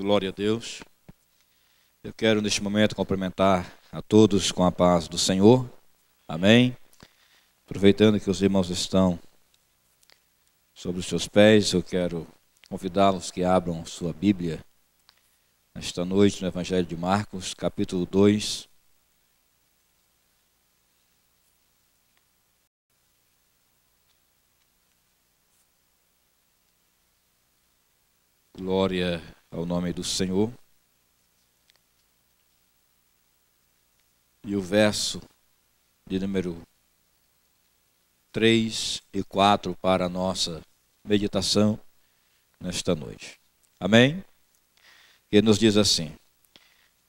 Glória a Deus. Eu quero neste momento cumprimentar a todos com a paz do Senhor. Amém. Aproveitando que os irmãos estão sobre os seus pés, eu quero convidá-los que abram sua Bíblia esta noite no Evangelho de Marcos, capítulo 2. Glória ao nome do Senhor. E o verso de número 3 e 4 para a nossa meditação nesta noite. Amém? Ele nos diz assim: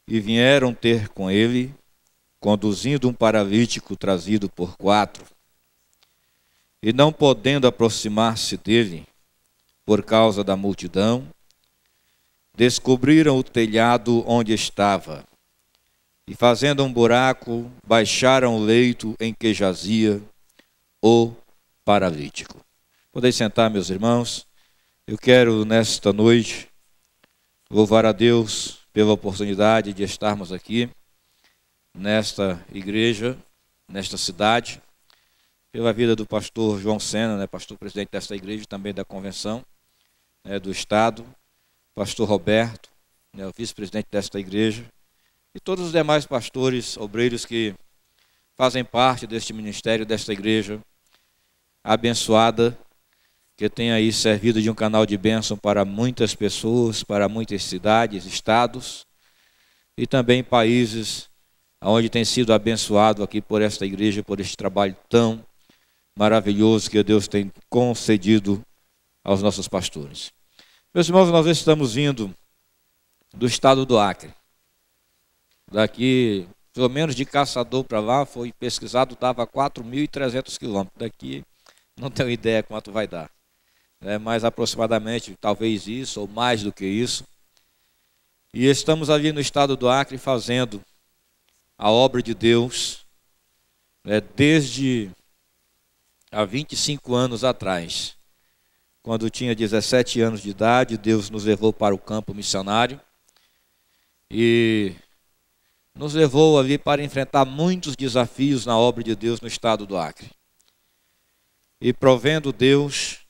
E vieram ter com ele, conduzindo um paralítico trazido por quatro, e não podendo aproximar-se dele, por causa da multidão, descobriram o telhado onde estava. E fazendo um buraco, baixaram o leito em que jazia o paralítico. Podem sentar, meus irmãos. Eu quero, nesta noite, louvar a Deus pela oportunidade de estarmos aqui, nesta igreja, nesta cidade, pela vida do pastor João Sena, né, pastor presidente desta igreja, também da convenção né, do Estado, pastor Roberto, né, o vice-presidente desta igreja, e todos os demais pastores, obreiros que fazem parte deste ministério, desta igreja abençoada, que tem aí servido de um canal de bênção para muitas pessoas, para muitas cidades, estados e também países onde tem sido abençoado aqui por esta igreja, por este trabalho tão maravilhoso que Deus tem concedido aos nossos pastores. Meus irmãos, nós estamos vindo do estado do Acre. Daqui, pelo menos de Caçador para lá, foi pesquisado, dava 4.300 quilômetros. Daqui, não tenho ideia quanto vai dar. É, mas aproximadamente, talvez isso, ou mais do que isso. E estamos ali no estado do Acre fazendo a obra de Deus né, desde há 25 anos atrás. Quando tinha 17 anos de idade, Deus nos levou para o campo missionário e nos levou ali para enfrentar muitos desafios na obra de Deus no estado do Acre. E provendo Deus,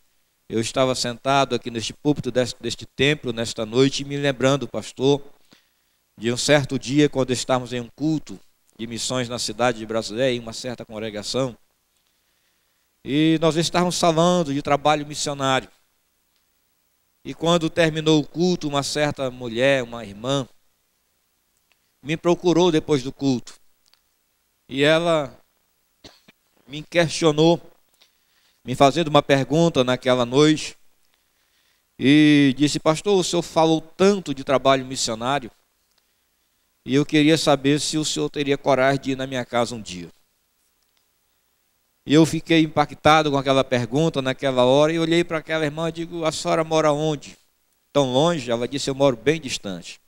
eu estava sentado aqui neste púlpito deste, deste templo, nesta noite, me lembrando, pastor, de um certo dia, quando estávamos em um culto de missões na cidade de Brasileia, em uma certa congregação, e nós estávamos falando de trabalho missionário. E quando terminou o culto, uma certa mulher, uma irmã, me procurou depois do culto. E ela me questionou, me fazendo uma pergunta naquela noite. E disse: Pastor, o senhor falou tanto de trabalho missionário. E eu queria saber se o senhor teria coragem de ir na minha casa um dia. E eu fiquei impactado com aquela pergunta naquela hora e olhei para aquela irmã e digo: A senhora mora onde? Tão longe? Ela disse: Eu moro bem distante.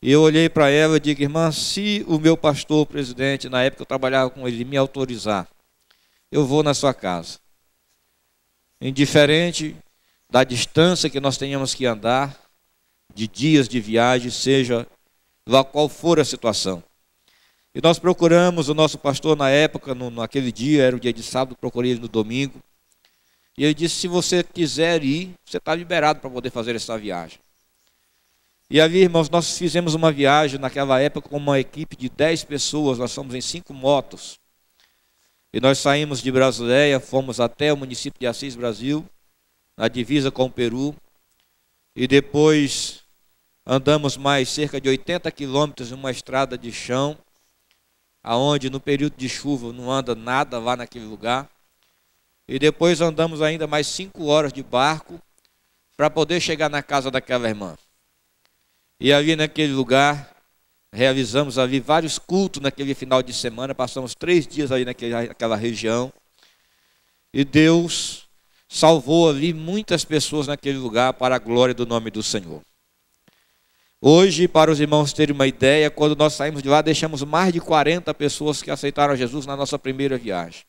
E eu olhei para ela e digo: Irmã, se o meu pastor, o presidente, na época eu trabalhava com ele, me autorizar, eu vou na sua casa. Indiferente da distância que nós tenhamos que andar, de dias de viagem, seja lá qual for a situação. E nós procuramos o nosso pastor na época, no, naquele dia, era o dia de sábado, procurei ele no domingo. E ele disse: se você quiser ir, você está liberado para poder fazer essa viagem. E ali, irmãos, nós fizemos uma viagem naquela época com uma equipe de 10 pessoas, nós fomos em cinco motos. E nós saímos de Brasileia, fomos até o município de Assis Brasil, na divisa com o Peru. E depois andamos mais cerca de 80 quilômetros numa estrada de chão aonde no período de chuva não anda nada lá naquele lugar. E depois andamos ainda mais cinco horas de barco para poder chegar na casa daquela irmã. E ali naquele lugar, realizamos ali vários cultos naquele final de semana, passamos três dias ali naquela região. E Deus salvou ali muitas pessoas naquele lugar para a glória do nome do Senhor. Hoje, para os irmãos terem uma ideia, quando nós saímos de lá, deixamos mais de 40 pessoas que aceitaram Jesus na nossa primeira viagem.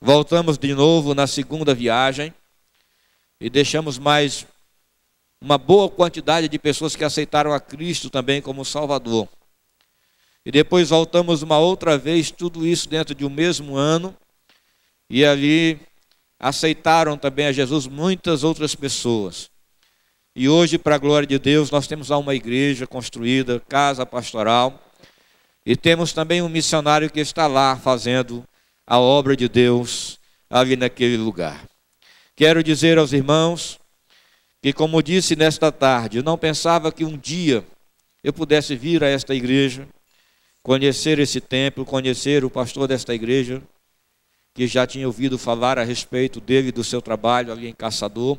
Voltamos de novo na segunda viagem e deixamos mais uma boa quantidade de pessoas que aceitaram a Cristo também como Salvador. E depois voltamos uma outra vez, tudo isso dentro de um mesmo ano, e ali aceitaram também a Jesus muitas outras pessoas. E hoje, para a glória de Deus, nós temos lá uma igreja construída, casa pastoral, e temos também um missionário que está lá fazendo a obra de Deus ali naquele lugar. Quero dizer aos irmãos que, como disse nesta tarde, eu não pensava que um dia eu pudesse vir a esta igreja, conhecer esse templo, conhecer o pastor desta igreja, que já tinha ouvido falar a respeito dele e do seu trabalho ali em Caçador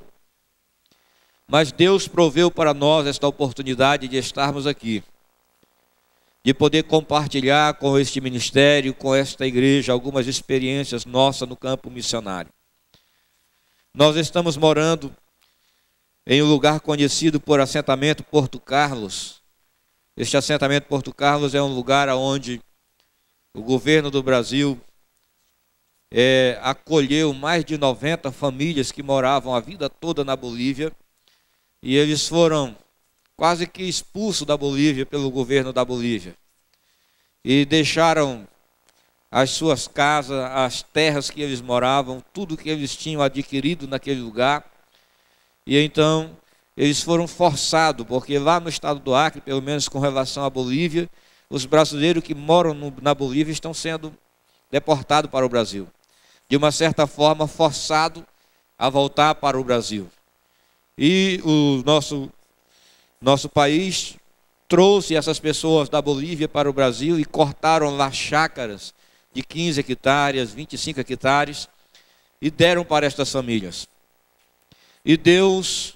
mas Deus proveu para nós esta oportunidade de estarmos aqui, de poder compartilhar com este ministério, com esta igreja, algumas experiências nossas no campo missionário. Nós estamos morando em um lugar conhecido por assentamento Porto Carlos. Este assentamento Porto Carlos é um lugar onde o governo do Brasil é, acolheu mais de 90 famílias que moravam a vida toda na Bolívia e eles foram quase que expulsos da Bolívia pelo governo da Bolívia. E deixaram as suas casas, as terras que eles moravam, tudo que eles tinham adquirido naquele lugar. E então eles foram forçados, porque lá no estado do Acre, pelo menos com relação à Bolívia, os brasileiros que moram no, na Bolívia estão sendo deportados para o Brasil. De uma certa forma, forçados a voltar para o Brasil. E o nosso, nosso país trouxe essas pessoas da Bolívia para o Brasil e cortaram lá chácaras de 15 hectares, 25 hectares e deram para estas famílias. E Deus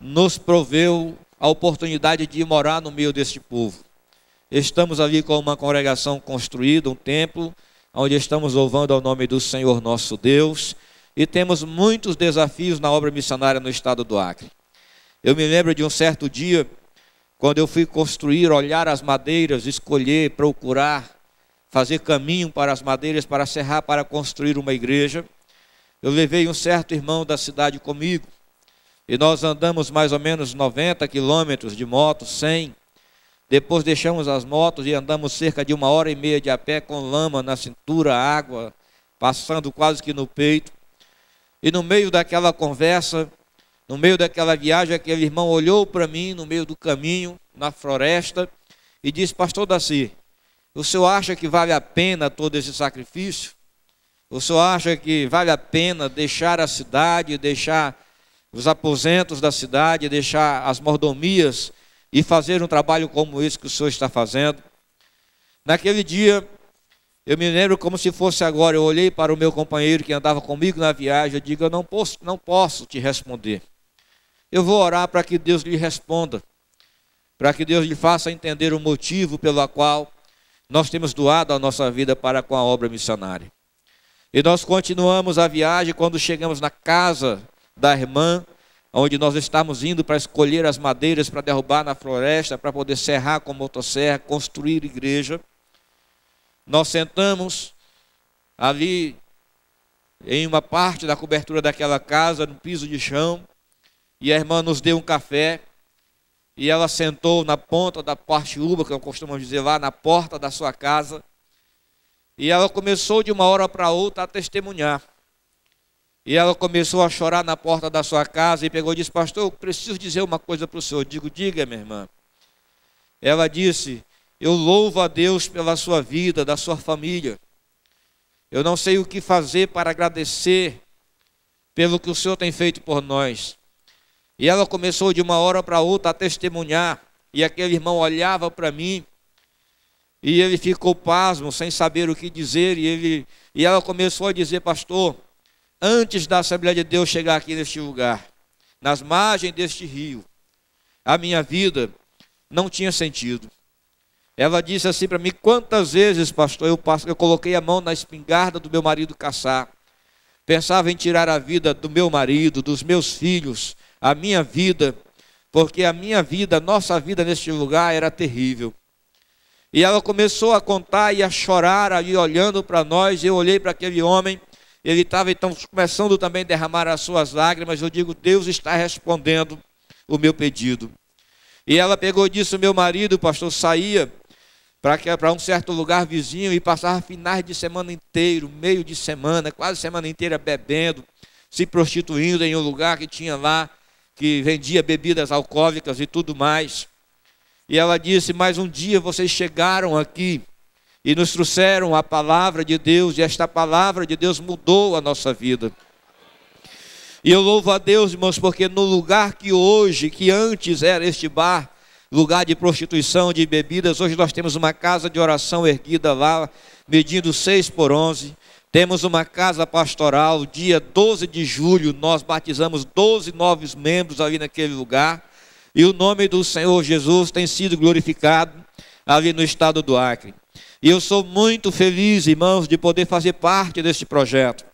nos proveu a oportunidade de morar no meio deste povo. Estamos ali com uma congregação construída, um templo, onde estamos louvando ao nome do Senhor nosso Deus e temos muitos desafios na obra missionária no estado do Acre. Eu me lembro de um certo dia, quando eu fui construir, olhar as madeiras, escolher, procurar, fazer caminho para as madeiras, para serrar, para construir uma igreja. Eu levei um certo irmão da cidade comigo e nós andamos mais ou menos 90 quilômetros de moto, 100. Depois deixamos as motos e andamos cerca de uma hora e meia de a pé com lama na cintura, água passando quase que no peito. E no meio daquela conversa, no meio daquela viagem, aquele irmão olhou para mim no meio do caminho, na floresta, e disse: Pastor Daci, o senhor acha que vale a pena todo esse sacrifício? O senhor acha que vale a pena deixar a cidade, deixar os aposentos da cidade, deixar as mordomias e fazer um trabalho como esse que o senhor está fazendo? Naquele dia, eu me lembro como se fosse agora. Eu olhei para o meu companheiro que andava comigo na viagem. Eu digo: Eu não posso, não posso te responder. Eu vou orar para que Deus lhe responda, para que Deus lhe faça entender o motivo pelo qual nós temos doado a nossa vida para com a obra missionária. E nós continuamos a viagem quando chegamos na casa da irmã, onde nós estávamos indo para escolher as madeiras para derrubar na floresta, para poder serrar com motosserra, construir igreja. Nós sentamos ali em uma parte da cobertura daquela casa, no piso de chão, e a irmã nos deu um café. E ela sentou na ponta da parte uva, que eu costumo dizer lá, na porta da sua casa. E ela começou de uma hora para outra a testemunhar. E ela começou a chorar na porta da sua casa e pegou e disse: Pastor, eu preciso dizer uma coisa para o senhor. Eu digo, diga, minha irmã. Ela disse: eu louvo a Deus pela sua vida, da sua família. Eu não sei o que fazer para agradecer pelo que o Senhor tem feito por nós. E ela começou de uma hora para outra a testemunhar, e aquele irmão olhava para mim, e ele ficou pasmo, sem saber o que dizer, e, ele, e ela começou a dizer, pastor, antes da Assembleia de Deus chegar aqui neste lugar, nas margens deste rio, a minha vida não tinha sentido. Ela disse assim para mim: quantas vezes, pastor, eu, passo, eu coloquei a mão na espingarda do meu marido caçar, pensava em tirar a vida do meu marido, dos meus filhos, a minha vida, porque a minha vida, a nossa vida neste lugar era terrível. E ela começou a contar e a chorar ali olhando para nós. Eu olhei para aquele homem, ele estava então começando também a derramar as suas lágrimas. Eu digo: Deus está respondendo o meu pedido. E ela pegou e disse: Meu marido, pastor, saía para um certo lugar vizinho e passava finais de semana inteiro, meio de semana, quase semana inteira bebendo, se prostituindo em um lugar que tinha lá, que vendia bebidas alcoólicas e tudo mais. E ela disse: Mas um dia vocês chegaram aqui e nos trouxeram a palavra de Deus, e esta palavra de Deus mudou a nossa vida. E eu louvo a Deus, irmãos, porque no lugar que hoje, que antes era este bar, lugar de prostituição, de bebidas. Hoje nós temos uma casa de oração erguida lá, medindo 6 por 11. Temos uma casa pastoral, dia 12 de julho, nós batizamos 12 novos membros ali naquele lugar. E o nome do Senhor Jesus tem sido glorificado ali no estado do Acre. E eu sou muito feliz, irmãos, de poder fazer parte deste projeto.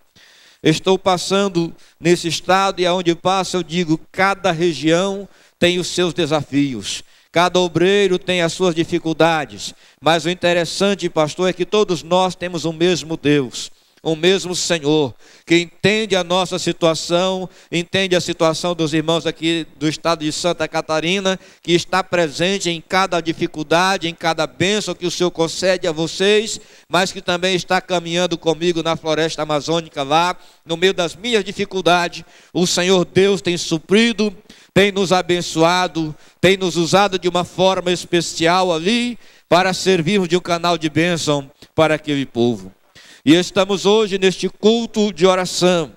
Estou passando nesse estado e aonde passo eu digo, cada região tem os seus desafios. Cada obreiro tem as suas dificuldades, mas o interessante, pastor, é que todos nós temos o mesmo Deus o mesmo Senhor que entende a nossa situação, entende a situação dos irmãos aqui do estado de Santa Catarina, que está presente em cada dificuldade, em cada bênção que o Senhor concede a vocês, mas que também está caminhando comigo na floresta amazônica lá, no meio das minhas dificuldades. O Senhor Deus tem suprido, tem nos abençoado, tem nos usado de uma forma especial ali para servirmos de um canal de bênção para aquele povo. E estamos hoje neste culto de oração,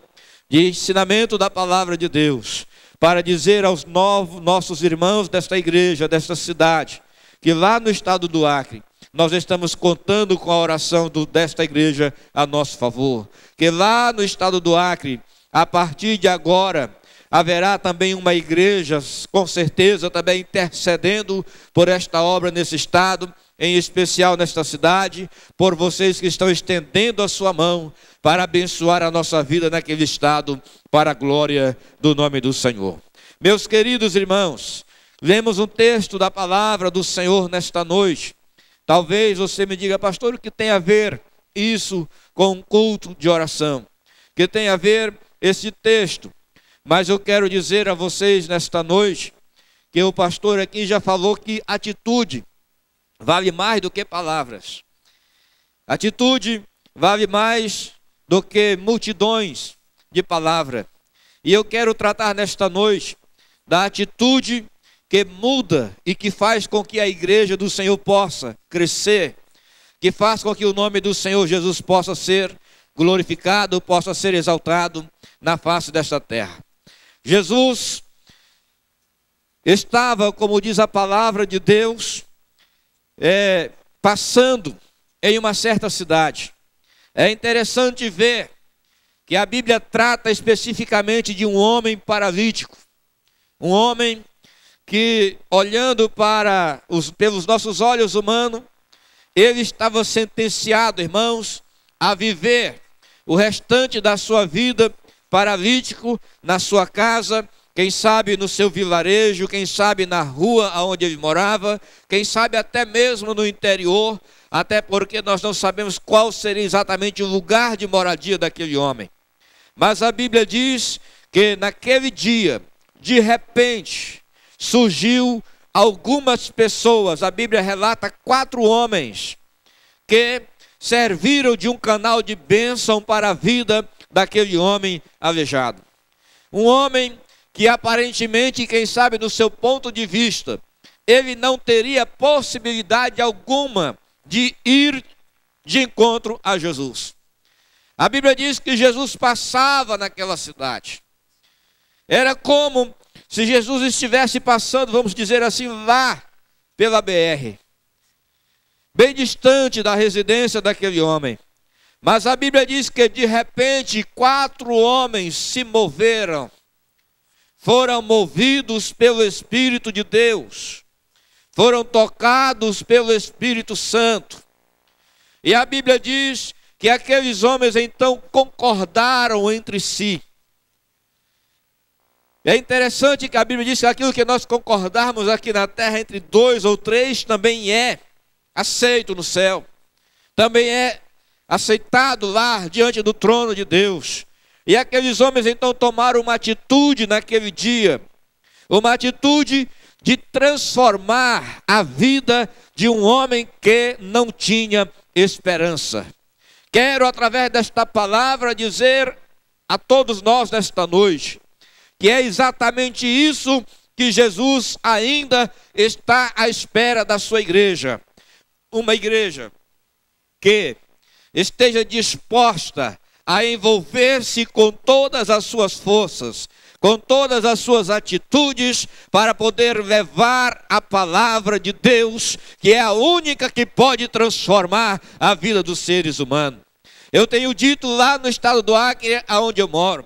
de ensinamento da palavra de Deus, para dizer aos novos, nossos irmãos desta igreja, desta cidade, que lá no estado do Acre, nós estamos contando com a oração do, desta igreja a nosso favor. Que lá no estado do Acre, a partir de agora, haverá também uma igreja, com certeza, também intercedendo por esta obra nesse estado, em especial nesta cidade, por vocês que estão estendendo a sua mão para abençoar a nossa vida naquele estado, para a glória do nome do Senhor. Meus queridos irmãos, lemos um texto da palavra do Senhor nesta noite. Talvez você me diga, pastor, o que tem a ver isso com um culto de oração? Que tem a ver esse texto? Mas eu quero dizer a vocês nesta noite que o pastor aqui já falou que atitude vale mais do que palavras. Atitude vale mais do que multidões de palavra. E eu quero tratar nesta noite da atitude que muda e que faz com que a igreja do Senhor possa crescer, que faz com que o nome do Senhor Jesus possa ser glorificado, possa ser exaltado na face desta terra. Jesus estava, como diz a palavra de Deus, é, passando em uma certa cidade. É interessante ver que a Bíblia trata especificamente de um homem paralítico, um homem que, olhando para os, pelos nossos olhos humanos, ele estava sentenciado, irmãos, a viver o restante da sua vida paralítico na sua casa, quem sabe no seu vilarejo, quem sabe na rua onde ele morava, quem sabe até mesmo no interior, até porque nós não sabemos qual seria exatamente o lugar de moradia daquele homem. Mas a Bíblia diz que naquele dia, de repente, surgiu algumas pessoas, a Bíblia relata quatro homens, que serviram de um canal de bênção para a vida daquele homem aleijado. Um homem que aparentemente, quem sabe, no seu ponto de vista, ele não teria possibilidade alguma de ir de encontro a Jesus. A Bíblia diz que Jesus passava naquela cidade. Era como se Jesus estivesse passando, vamos dizer assim, lá pela BR, bem distante da residência daquele homem. Mas a Bíblia diz que de repente quatro homens se moveram foram movidos pelo Espírito de Deus, foram tocados pelo Espírito Santo. E a Bíblia diz que aqueles homens então concordaram entre si. É interessante que a Bíblia diz que aquilo que nós concordarmos aqui na terra entre dois ou três também é aceito no céu, também é aceitado lá diante do trono de Deus. E aqueles homens então tomaram uma atitude naquele dia, uma atitude de transformar a vida de um homem que não tinha esperança. Quero, através desta palavra, dizer a todos nós nesta noite que é exatamente isso que Jesus ainda está à espera da sua igreja. Uma igreja que esteja disposta a envolver-se com todas as suas forças, com todas as suas atitudes, para poder levar a palavra de Deus, que é a única que pode transformar a vida dos seres humanos. Eu tenho dito lá no estado do Acre, aonde eu moro,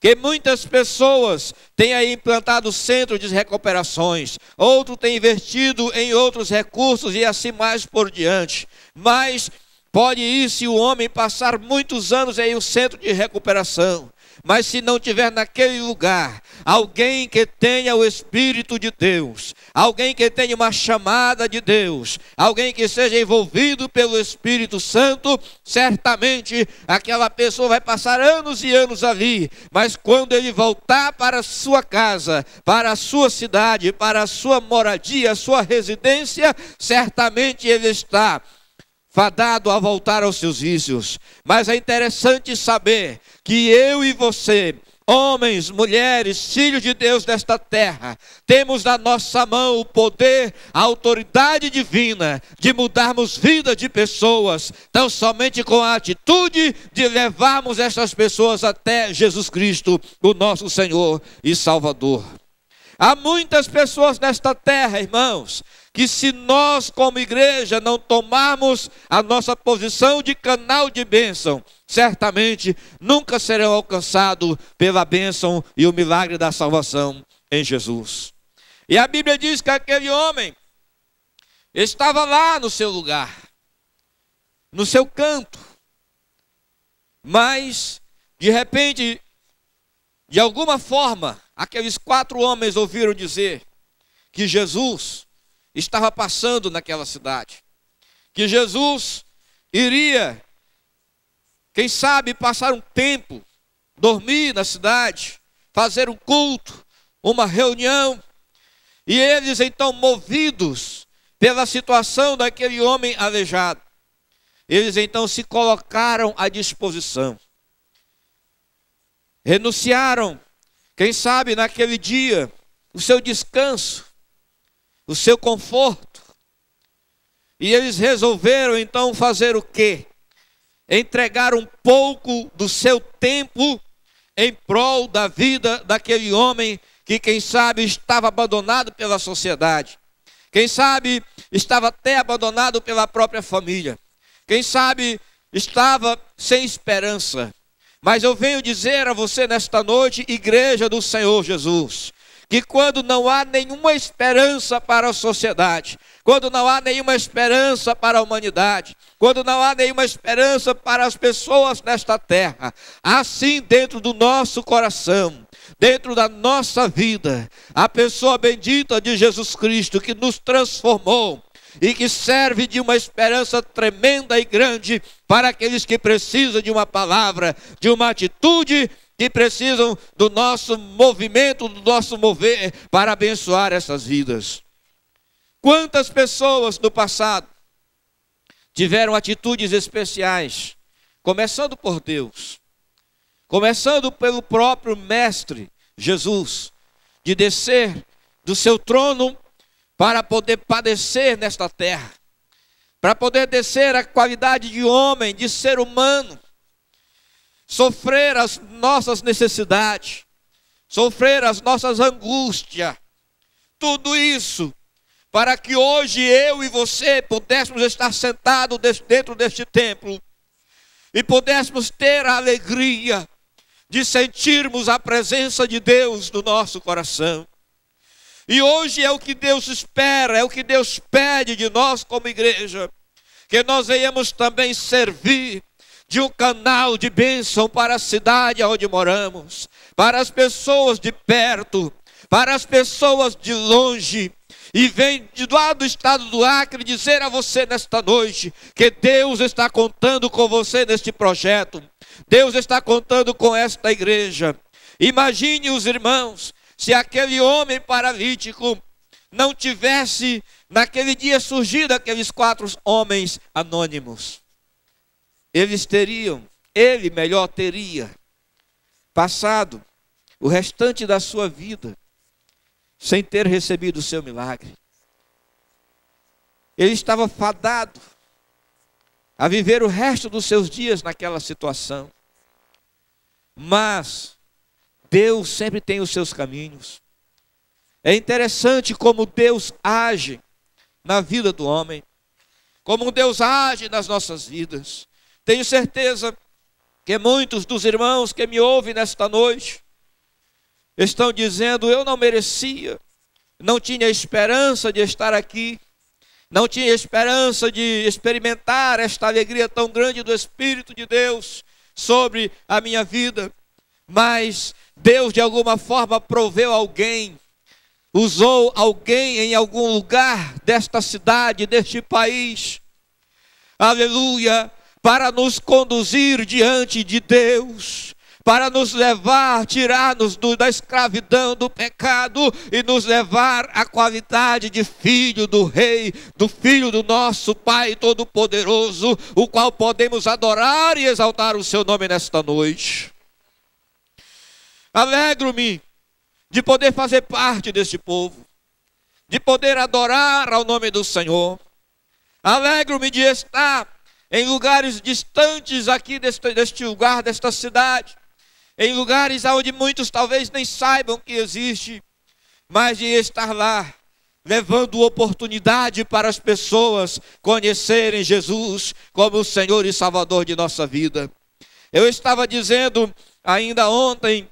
que muitas pessoas têm aí implantado centros de recuperações, outro tem investido em outros recursos e assim mais por diante. Mas Pode isso o homem passar muitos anos em um centro de recuperação, mas se não tiver naquele lugar alguém que tenha o Espírito de Deus, alguém que tenha uma chamada de Deus, alguém que seja envolvido pelo Espírito Santo, certamente aquela pessoa vai passar anos e anos ali, mas quando ele voltar para a sua casa, para a sua cidade, para a sua moradia, a sua residência, certamente ele está fadado a voltar aos seus vícios. Mas é interessante saber que eu e você, homens, mulheres, filhos de Deus desta terra, temos na nossa mão o poder, a autoridade divina de mudarmos vida de pessoas, tão somente com a atitude de levarmos essas pessoas até Jesus Cristo, o nosso Senhor e Salvador. Há muitas pessoas nesta terra, irmãos, que se nós, como igreja, não tomarmos a nossa posição de canal de bênção, certamente nunca serão alcançados pela bênção e o milagre da salvação em Jesus. E a Bíblia diz que aquele homem estava lá no seu lugar, no seu canto, mas de repente, de alguma forma, aqueles quatro homens ouviram dizer que Jesus estava passando naquela cidade. Que Jesus iria, quem sabe, passar um tempo, dormir na cidade, fazer um culto, uma reunião. E eles, então, movidos pela situação daquele homem aleijado, eles então se colocaram à disposição. Renunciaram, quem sabe naquele dia, o seu descanso, o seu conforto. E eles resolveram então fazer o quê? Entregar um pouco do seu tempo em prol da vida daquele homem que, quem sabe, estava abandonado pela sociedade. Quem sabe estava até abandonado pela própria família. Quem sabe estava sem esperança. Mas eu venho dizer a você nesta noite, igreja do Senhor Jesus, que quando não há nenhuma esperança para a sociedade, quando não há nenhuma esperança para a humanidade, quando não há nenhuma esperança para as pessoas nesta terra, assim dentro do nosso coração, dentro da nossa vida, a pessoa bendita de Jesus Cristo que nos transformou e que serve de uma esperança tremenda e grande para aqueles que precisam de uma palavra, de uma atitude que precisam do nosso movimento, do nosso mover, para abençoar essas vidas. Quantas pessoas no passado tiveram atitudes especiais, começando por Deus, começando pelo próprio Mestre Jesus, de descer do seu trono para poder padecer nesta terra, para poder descer a qualidade de homem, de ser humano, sofrer as nossas necessidades, sofrer as nossas angústias, tudo isso, para que hoje eu e você pudéssemos estar sentados dentro deste templo e pudéssemos ter a alegria de sentirmos a presença de Deus no nosso coração. E hoje é o que Deus espera, é o que Deus pede de nós como igreja, que nós venhamos também servir de um canal de bênção para a cidade onde moramos, para as pessoas de perto, para as pessoas de longe. E vem de lá do estado do Acre dizer a você nesta noite que Deus está contando com você neste projeto, Deus está contando com esta igreja. Imagine os irmãos, se aquele homem paralítico não tivesse naquele dia surgido aqueles quatro homens anônimos eles teriam, ele melhor teria, passado o restante da sua vida sem ter recebido o seu milagre. Ele estava fadado a viver o resto dos seus dias naquela situação. Mas Deus sempre tem os seus caminhos. É interessante como Deus age na vida do homem, como Deus age nas nossas vidas. Tenho certeza que muitos dos irmãos que me ouvem nesta noite estão dizendo: eu não merecia, não tinha esperança de estar aqui, não tinha esperança de experimentar esta alegria tão grande do Espírito de Deus sobre a minha vida, mas Deus de alguma forma proveu alguém, usou alguém em algum lugar desta cidade, deste país, aleluia, para nos conduzir diante de Deus, para nos levar, tirar-nos da escravidão, do pecado e nos levar à qualidade de filho do Rei, do filho do nosso Pai Todo-Poderoso, o qual podemos adorar e exaltar o seu nome nesta noite. Alegro-me de poder fazer parte deste povo, de poder adorar ao nome do Senhor. Alegro-me de estar em lugares distantes aqui deste, deste lugar, desta cidade, em lugares onde muitos talvez nem saibam que existe, mas de estar lá, levando oportunidade para as pessoas conhecerem Jesus como o Senhor e Salvador de nossa vida. Eu estava dizendo ainda ontem,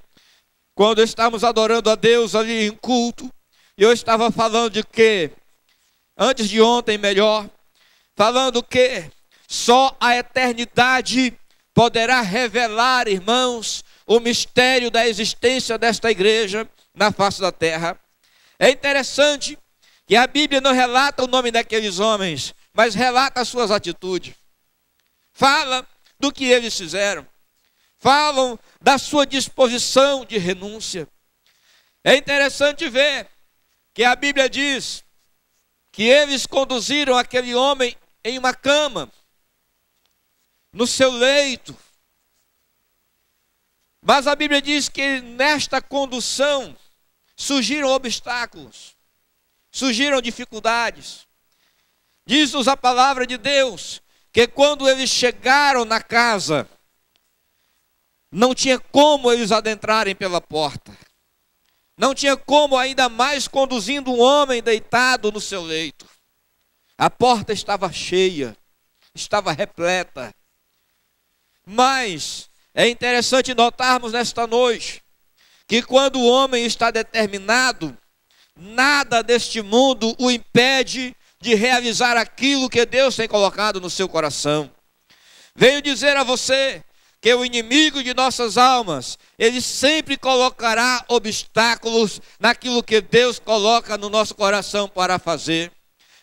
quando estávamos adorando a Deus ali em culto, eu estava falando de que, antes de ontem melhor, falando que só a eternidade poderá revelar, irmãos, o mistério da existência desta igreja na face da terra. É interessante que a Bíblia não relata o nome daqueles homens, mas relata as suas atitudes. Fala do que eles fizeram. Falam da sua disposição de renúncia. É interessante ver que a Bíblia diz que eles conduziram aquele homem em uma cama no seu leito. Mas a Bíblia diz que nesta condução surgiram obstáculos, surgiram dificuldades. Diz-nos a palavra de Deus que quando eles chegaram na casa, não tinha como eles adentrarem pela porta. Não tinha como, ainda mais conduzindo um homem deitado no seu leito. A porta estava cheia, estava repleta. Mas é interessante notarmos nesta noite que quando o homem está determinado, nada deste mundo o impede de realizar aquilo que Deus tem colocado no seu coração. Venho dizer a você que o inimigo de nossas almas, ele sempre colocará obstáculos naquilo que Deus coloca no nosso coração para fazer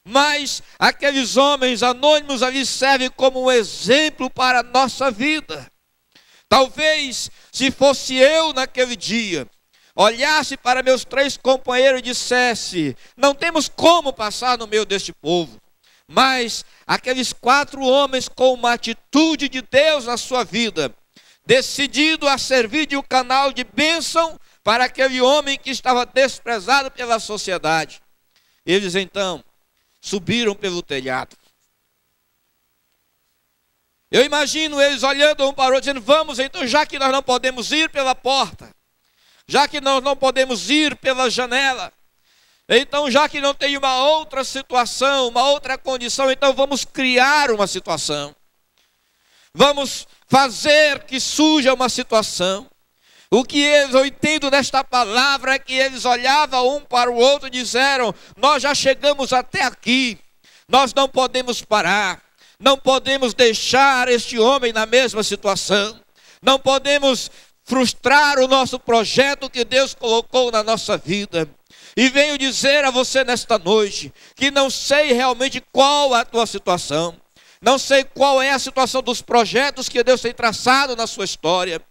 mas aqueles homens anônimos ali servem como um exemplo para a nossa vida. Talvez, se fosse eu naquele dia, olhasse para meus três companheiros e dissesse: Não temos como passar no meio deste povo. Mas aqueles quatro homens com uma atitude de Deus na sua vida, decidido a servir de um canal de bênção para aquele homem que estava desprezado pela sociedade. Eles então subiram pelo telhado. Eu imagino eles olhando um para o outro, dizendo: Vamos, então, já que nós não podemos ir pela porta, já que nós não podemos ir pela janela, então, já que não tem uma outra situação, uma outra condição, então vamos criar uma situação. Vamos fazer que surja uma situação. O que eles, eu entendo nesta palavra é que eles olhavam um para o outro e disseram: Nós já chegamos até aqui, nós não podemos parar, não podemos deixar este homem na mesma situação, não podemos frustrar o nosso projeto que Deus colocou na nossa vida. E venho dizer a você nesta noite que não sei realmente qual a tua situação, não sei qual é a situação dos projetos que Deus tem traçado na sua história.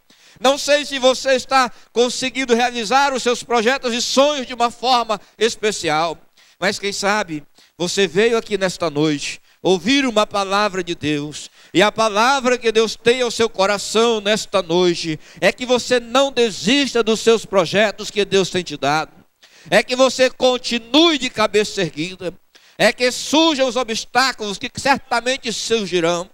Não sei se você está conseguindo realizar os seus projetos e sonhos de uma forma especial, mas quem sabe você veio aqui nesta noite ouvir uma palavra de Deus. E a palavra que Deus tem ao seu coração nesta noite é que você não desista dos seus projetos que Deus tem te dado. É que você continue de cabeça erguida. É que surjam os obstáculos que certamente surgirão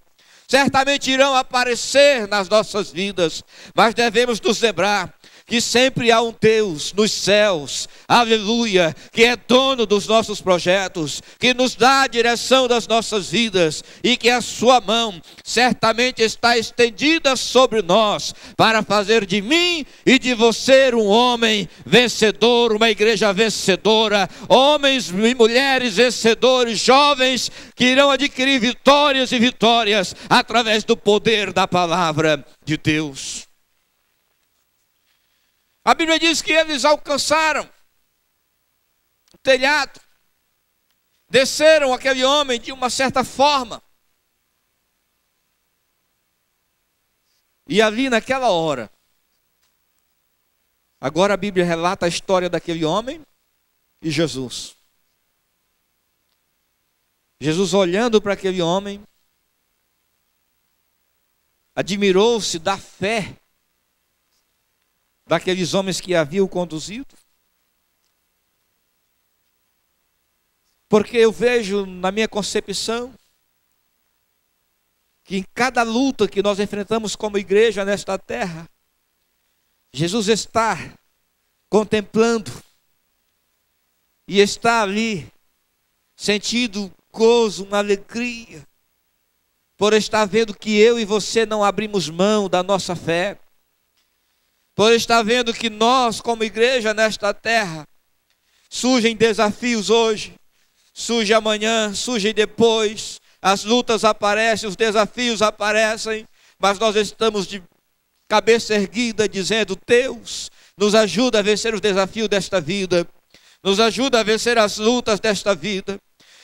certamente irão aparecer nas nossas vidas, mas devemos nos lembrar que sempre há um Deus nos céus, aleluia, que é dono dos nossos projetos, que nos dá a direção das nossas vidas e que a Sua mão certamente está estendida sobre nós para fazer de mim e de você um homem vencedor, uma igreja vencedora, homens e mulheres vencedores, jovens que irão adquirir vitórias e vitórias através do poder da palavra de Deus. A Bíblia diz que eles alcançaram o telhado, desceram aquele homem de uma certa forma. E ali naquela hora, agora a Bíblia relata a história daquele homem e Jesus. Jesus olhando para aquele homem, admirou-se da fé daqueles homens que havia o conduzido? Porque eu vejo na minha concepção que em cada luta que nós enfrentamos como igreja nesta terra, Jesus está contemplando e está ali sentindo gozo, uma alegria por estar vendo que eu e você não abrimos mão da nossa fé. Por estar vendo que nós, como igreja nesta terra, surgem desafios hoje, surge amanhã, surge depois, as lutas aparecem, os desafios aparecem, mas nós estamos de cabeça erguida dizendo: Deus, nos ajuda a vencer os desafios desta vida, nos ajuda a vencer as lutas desta vida,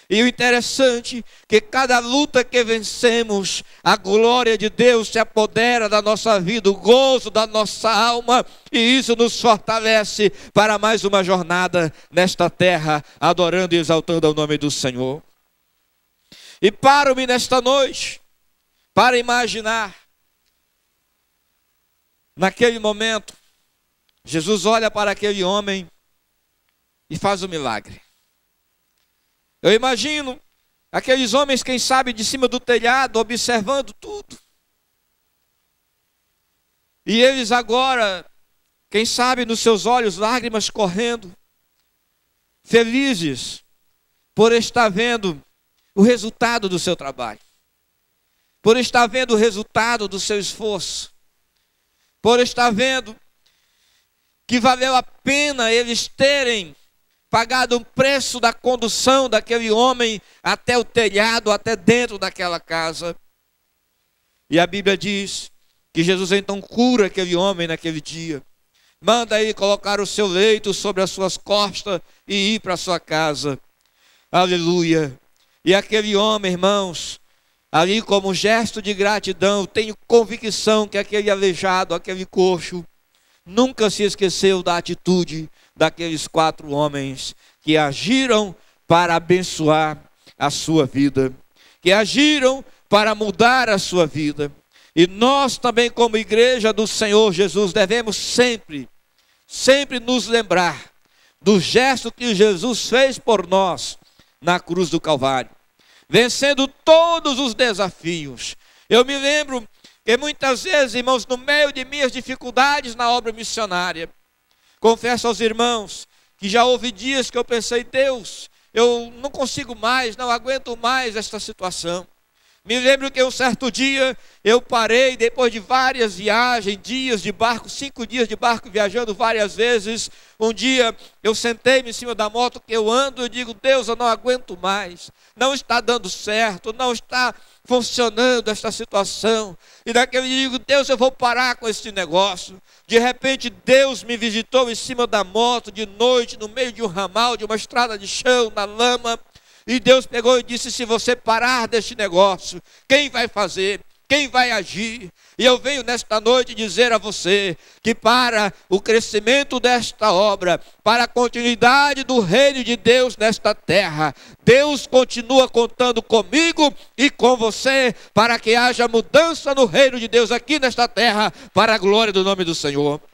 e o interessante que cada luta que vencemos, a glória de Deus se apodera da nossa vida, o gozo da nossa alma, e isso nos fortalece para mais uma jornada nesta terra, adorando e exaltando o nome do Senhor. E paro-me nesta noite para imaginar Naquele momento, Jesus olha para aquele homem e faz o um milagre. Eu imagino aqueles homens, quem sabe, de cima do telhado, observando tudo. E eles agora, quem sabe, nos seus olhos lágrimas correndo, felizes por estar vendo o resultado do seu trabalho, por estar vendo o resultado do seu esforço, por estar vendo que valeu a pena eles terem pagado o preço da condução daquele homem até o telhado, até dentro daquela casa. E a Bíblia diz que Jesus então cura aquele homem naquele dia, manda ele colocar o seu leito sobre as suas costas e ir para sua casa. Aleluia. E aquele homem, irmãos, ali como gesto de gratidão, tenho convicção que aquele aleijado, aquele coxo, nunca se esqueceu da atitude daqueles quatro homens que agiram para abençoar a sua vida, que agiram para mudar a sua vida. E nós também, como igreja do Senhor Jesus, devemos sempre, sempre nos lembrar do gesto que Jesus fez por nós na cruz do Calvário, vencendo todos os desafios. Eu me lembro que muitas vezes, irmãos, no meio de minhas dificuldades na obra missionária, Confesso aos irmãos que já houve dias que eu pensei, Deus, eu não consigo mais, não aguento mais esta situação. Me lembro que um certo dia eu parei, depois de várias viagens, dias de barco, cinco dias de barco viajando várias vezes. Um dia eu sentei-me em cima da moto que eu ando e digo: Deus, eu não aguento mais, não está dando certo, não está funcionando esta situação. E daquele digo, Deus, eu vou parar com este negócio. De repente, Deus me visitou em cima da moto, de noite, no meio de um ramal, de uma estrada de chão, na lama. E Deus pegou e disse: Se você parar deste negócio, quem vai fazer? quem vai agir. E eu venho nesta noite dizer a você que para o crescimento desta obra, para a continuidade do reino de Deus nesta terra, Deus continua contando comigo e com você para que haja mudança no reino de Deus aqui nesta terra, para a glória do nome do Senhor.